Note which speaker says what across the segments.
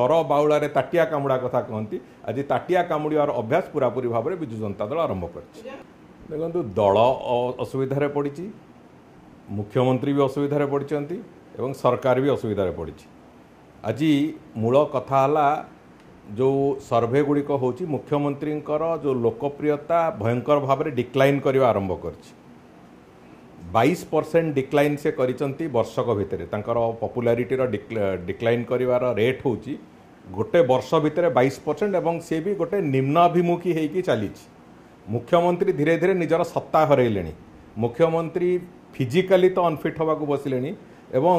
Speaker 1: ଦର ବାଉଳାରେ ତାଟିଆ କାମୁଡ଼ା କଥା କହନ୍ତି ଆଜି ତାଟିଆ କାମୁଡ଼ିବାର ଅଭ୍ୟାସ ପୁରାପୁରି ଭାବରେ ବିଜୁ ଜନତା ଦଳ ଆରମ୍ଭ କରିଛି ଦେଖନ୍ତୁ ଦଳ ଅସୁବିଧାରେ ପଡ଼ିଛି ମୁଖ୍ୟମନ୍ତ୍ରୀ ବି ଅସୁବିଧାରେ ପଡ଼ିଛନ୍ତି ଏବଂ ସରକାର ବି ଅସୁବିଧାରେ ପଡ଼ିଛି ଆଜି ମୂଳ କଥା ହେଲା ଯେଉଁ ସର୍ଭେ ଗୁଡ଼ିକ ହେଉଛି ମୁଖ୍ୟମନ୍ତ୍ରୀଙ୍କର ଯେଉଁ ଲୋକପ୍ରିୟତା ଭୟଙ୍କର ଭାବରେ ଡିକ୍ଲାଇନ୍ କରିବା ଆରମ୍ଭ କରିଛି বাইশ পরসেন্ট ডিক্লাইন সে করেছেন বর্ষক ভিতরে তাঁর পপুলারিটির ডিক্লাইন করবার রেট হচ্ছে গোটে বর্ষ ভিতরে বাইশ পরসেন্ট এবং সে বি গোটে নিম্নাভিমুখী হয়েকি চালিছে মুখ্যমন্ত্রী ধীরে ধীরে নিজের সত্তা হরাইলে মুখ্যমন্ত্রী ফিজিকালি তো অনফিট হওয়া বসিলে এবং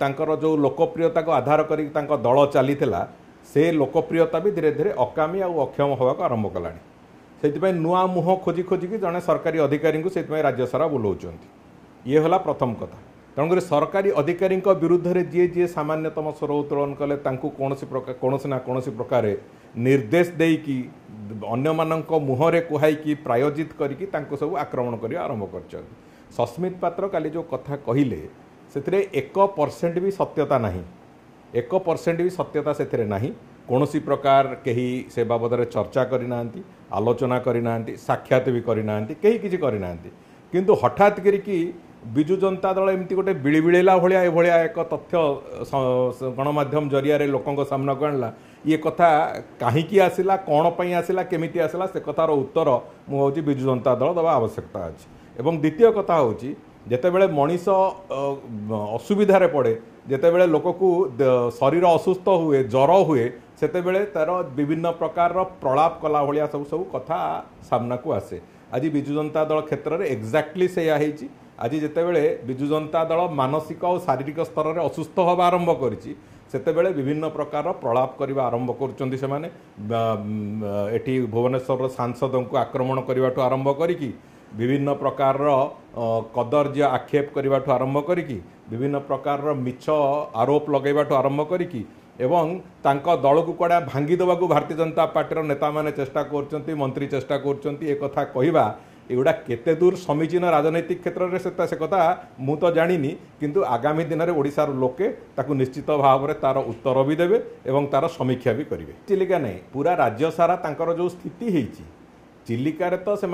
Speaker 1: তাঁর যে লোকপ্রিয়তা আধার করি তাঁর দল চাল সে লোকপ্রিয়তা বি ধীরে ধীরে অকামী আক্ষম হওয়া আরম্ভ কলা से नुआ मुह खोजी खोजिकी जड़े सरकारी अधिकारी से राज्य सारा बोलाऊँच ये होला प्रथम कथ तेणुक सरकारी अधिकारी विरुद्ध में जी जी सामान्यतम स्वर उत्तोलन कले कौन प्रकार कौन ना कौन प्रकार निर्देश दे कि मुहरें कहैक प्रायोजित करी सब आक्रमण कर आरंभ कर सस्मित पात्र का जो कथा कहले एक परसेंट भी सत्यता ना एक परसेंट भी सत्यता से नहीं କୌଣସି ପ୍ରକାର କେହି ସେ ବାବଦରେ ଚର୍ଚ୍ଚା କରିନାହାନ୍ତି ଆଲୋଚନା କରିନାହାନ୍ତି ସାକ୍ଷାତ ବି କରିନାହାନ୍ତି କେହି କିଛି କରିନାହାନ୍ତି କିନ୍ତୁ ହଠାତ୍ କରିକି ବିଜୁ ଜନତା ଦଳ ଏମିତି ଗୋଟେ ବିଳିବିଳେଇଲା ଭଳିଆ ଏଭଳିଆ ଏକ ତଥ୍ୟ ଗଣମାଧ୍ୟମ ଜରିଆରେ ଲୋକଙ୍କ ସାମ୍ନାକୁ ଆଣିଲା ଇଏ କଥା କାହିଁକି ଆସିଲା କ'ଣ ପାଇଁ ଆସିଲା କେମିତି ଆସିଲା ସେ କଥାର ଉତ୍ତର ମୁଁ ହେଉଛି ବିଜୁ ଜନତା ଦଳ ଦେବା ଆବଶ୍ୟକତା ଅଛି ଏବଂ ଦ୍ୱିତୀୟ କଥା ହେଉଛି ଯେତେବେଳେ ମଣିଷ ଅସୁବିଧାରେ ପଡ଼େ ଯେତେବେଳେ ଲୋକକୁ ଶରୀର ଅସୁସ୍ଥ ହୁଏ ଜ୍ୱର ହୁଏ ସେତେବେଳେ ତା'ର ବିଭିନ୍ନ ପ୍ରକାରର ପ୍ରଳାପ କଲା ଭଳିଆ ସବୁ ସବୁ କଥା ସାମ୍ନାକୁ ଆସେ ଆଜି ବିଜୁ ଜନତା ଦଳ କ୍ଷେତ୍ରରେ ଏକ୍ଜାକ୍ଟଲି ସେଇଆ ହେଇଛି ଆଜି ଯେତେବେଳେ ବିଜୁ ଜନତା ଦଳ ମାନସିକ ଓ ଶାରୀରିକ ସ୍ତରରେ ଅସୁସ୍ଥ ହେବା ଆରମ୍ଭ କରିଛି ସେତେବେଳେ ବିଭିନ୍ନ ପ୍ରକାରର ପ୍ରଳାପ କରିବା ଆରମ୍ଭ କରୁଛନ୍ତି ସେମାନେ ଏଠି ଭୁବନେଶ୍ୱରର ସାଂସଦଙ୍କୁ ଆକ୍ରମଣ କରିବାଠୁ ଆରମ୍ଭ କରିକି ବିଭିନ୍ନ ପ୍ରକାରର କଦର୍ଯ୍ୟ ଆକ୍ଷେପ କରିବାଠୁ ଆରମ୍ଭ କରିକି ବିଭିନ୍ନ ପ୍ରକାରର ମିଛ ଆରୋପ ଲଗାଇବାଠୁ ଆରମ୍ଭ କରିକି এবং তাঙ্ক দলকু কড়া ভাঙ্গি দেওয়া ভারতীয় জনতা পার্টির নেতা মানে চেষ্টা করছেন মন্ত্রী চেষ্টা করছেন এ কথা কহা এগুলা কেতে দূর সমীচীন রাজনৈতিক ক্ষেত্রে সে সে কথা মু তো জানিনি কিন্তু আগামী দিনের ওড়িশার লোকে তাকে নিশ্চিত ভাবে তার উত্তর বি দেবে এবং তার সমীক্ষা বি করবে চিলিকা নাই পুরা রাজ্য সারা তাঁর যে স্থিতি হয়েছি চিলিকার তো সে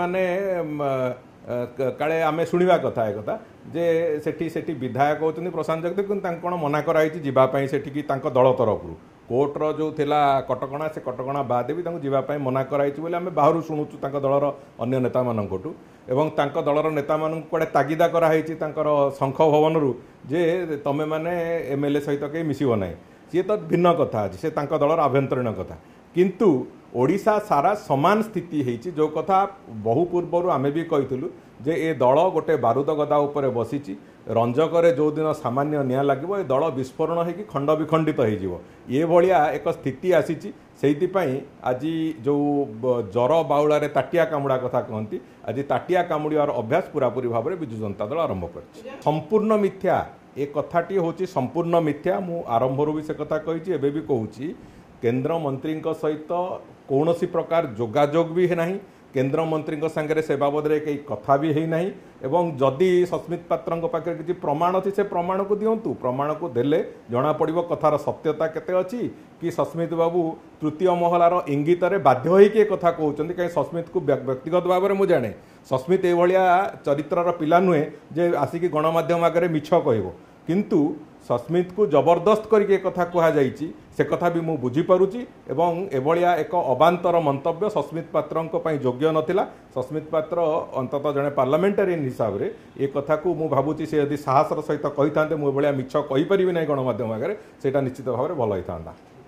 Speaker 1: କାଳେ ଆମେ ଶୁଣିବା କଥା ଏ କଥା ଯେ ସେଠି ସେଠି ବିଧାୟକ ହେଉଛନ୍ତି ପ୍ରଶାନ୍ତ ଜଗଦେବ କିନ୍ତୁ ତାଙ୍କୁ କ'ଣ ମନା କରାହୋଇଛି ଯିବା ପାଇଁ ସେଠିକି ତାଙ୍କ ଦଳ ତରଫରୁ କୋର୍ଟର ଯେଉଁ ଥିଲା କଟକଣା ସେ କଟକଣା ବାଦ ବି ତାଙ୍କୁ ଯିବା ପାଇଁ ମନା କରାଯାଇଛି ବୋଲି ଆମେ ବାହାରୁ ଶୁଣୁଛୁ ତାଙ୍କ ଦଳର ଅନ୍ୟ ନେତାମାନଙ୍କଠୁ ଏବଂ ତାଙ୍କ ଦଳର ନେତାମାନଙ୍କୁ କୁଆଡ଼େ ତାଗିଦା କରାହୋଇଛି ତାଙ୍କର ଶଙ୍ଖ ଭବନରୁ ଯେ ତୁମେମାନେ ଏମ୍ ଏଲ୍ ଏ ସହିତ କେହି ମିଶିବ ନାହିଁ ସିଏ ତ ଭିନ୍ନ କଥା ଅଛି ସେ ତାଙ୍କ ଦଳର ଆଭ୍ୟନ୍ତରୀଣ କଥା କିନ୍ତୁ ଓଡ଼ିଶା ସାରା ସମାନ ସ୍ଥିତି ହେଇଛି ଯେଉଁ କଥା ବହୁ ପୂର୍ବରୁ ଆମେ ବି କହିଥିଲୁ ଯେ ଏ ଦଳ ଗୋଟେ ବାରୁଦ ଗଦା ଉପରେ ବସିଛି ରଞ୍ଜକରେ ଯେଉଁଦିନ ସାମାନ୍ୟ ନିଆଁ ଲାଗିବ ଏ ଦଳ ବିସ୍ଫୋରଣ ହୋଇକି ଖଣ୍ଡ ବିଖଣ୍ଡିତ ହୋଇଯିବ ଏ ଭଳିଆ ଏକ ସ୍ଥିତି ଆସିଛି ସେଇଥିପାଇଁ ଆଜି ଯେଉଁ ଜ୍ୱର ବାଉଳାରେ ତାଟିଆ କାମୁଡ଼ା କଥା କହନ୍ତି ଆଜି ତାଟିଆ କାମୁଡ଼ିବାର ଅଭ୍ୟାସ ପୁରାପୁରି ଭାବରେ ବିଜୁ ଜନତା ଦଳ ଆରମ୍ଭ କରିଛି ସମ୍ପୂର୍ଣ୍ଣ ମିଥ୍ୟା ଏ କଥାଟି ହେଉଛି ସମ୍ପୂର୍ଣ୍ଣ ମିଥ୍ୟା ମୁଁ ଆରମ୍ଭରୁ ବି ସେ କଥା କହିଛି ଏବେ ବି କହୁଛି କେନ୍ଦ୍ରମନ୍ତ୍ରୀଙ୍କ ସହିତ କୌଣସି ପ୍ରକାର ଯୋଗାଯୋଗ ବି ନାହିଁ କେନ୍ଦ୍ରମନ୍ତ୍ରୀଙ୍କ ସାଙ୍ଗରେ ସେ ବାବଦରେ କେହି କଥା ବି ହେଇନାହିଁ ଏବଂ ଯଦି ସସ୍ମିତ ପାତ୍ରଙ୍କ ପାଖରେ କିଛି ପ୍ରମାଣ ଅଛି ସେ ପ୍ରମାଣକୁ ଦିଅନ୍ତୁ ପ୍ରମାଣକୁ ଦେଲେ ଜଣାପଡ଼ିବ କଥାର ସତ୍ୟତା କେତେ ଅଛି କି ସସ୍ମିତ ବାବୁ ତୃତୀୟ ମହଲାର ଇଙ୍ଗିତରେ ବାଧ୍ୟ ହୋଇକି ଏ କଥା କହୁଛନ୍ତି କାହିଁକି ସସ୍ମିତକୁ ବ୍ୟକ୍ତିଗତ ଭାବରେ ମୁଁ ଜାଣେ ସସ୍ମିତ ଏଭଳିଆ ଚରିତ୍ରର ପିଲା ନୁହେଁ ଯେ ଆସିକି ଗଣମାଧ୍ୟମ ଆଗରେ ମିଛ କହିବ କିନ୍ତୁ ସସ୍ମିତ୍କୁ ଜବରଦସ୍ତ କରିକି ଏକଥା କୁହାଯାଇଛି ସେ କଥା ବି ମୁଁ ବୁଝିପାରୁଛି ଏବଂ ଏଭଳିଆ ଏକ ଅବାନ୍ତର ମନ୍ତବ୍ୟ ସସ୍ମିତ ପାତ୍ରଙ୍କ ପାଇଁ ଯୋଗ୍ୟ ନଥିଲା ସସ୍ମିତ ପାତ୍ର ଅନ୍ତତଃ ଜଣେ ପାର୍ଲାମେଣ୍ଟାରିଆନ୍ ହିସାବରେ ଏ କଥାକୁ ମୁଁ ଭାବୁଛି ସେ ଯଦି ସାହସର ସହିତ କହିଥାନ୍ତେ ମୁଁ ଏଭଳିଆ ମିଛ କହିପାରିବି ନାହିଁ ଗଣମାଧ୍ୟମ ଆଗରେ ସେଇଟା ନିଶ୍ଚିତ ଭାବରେ ଭଲ ହୋଇଥାନ୍ତା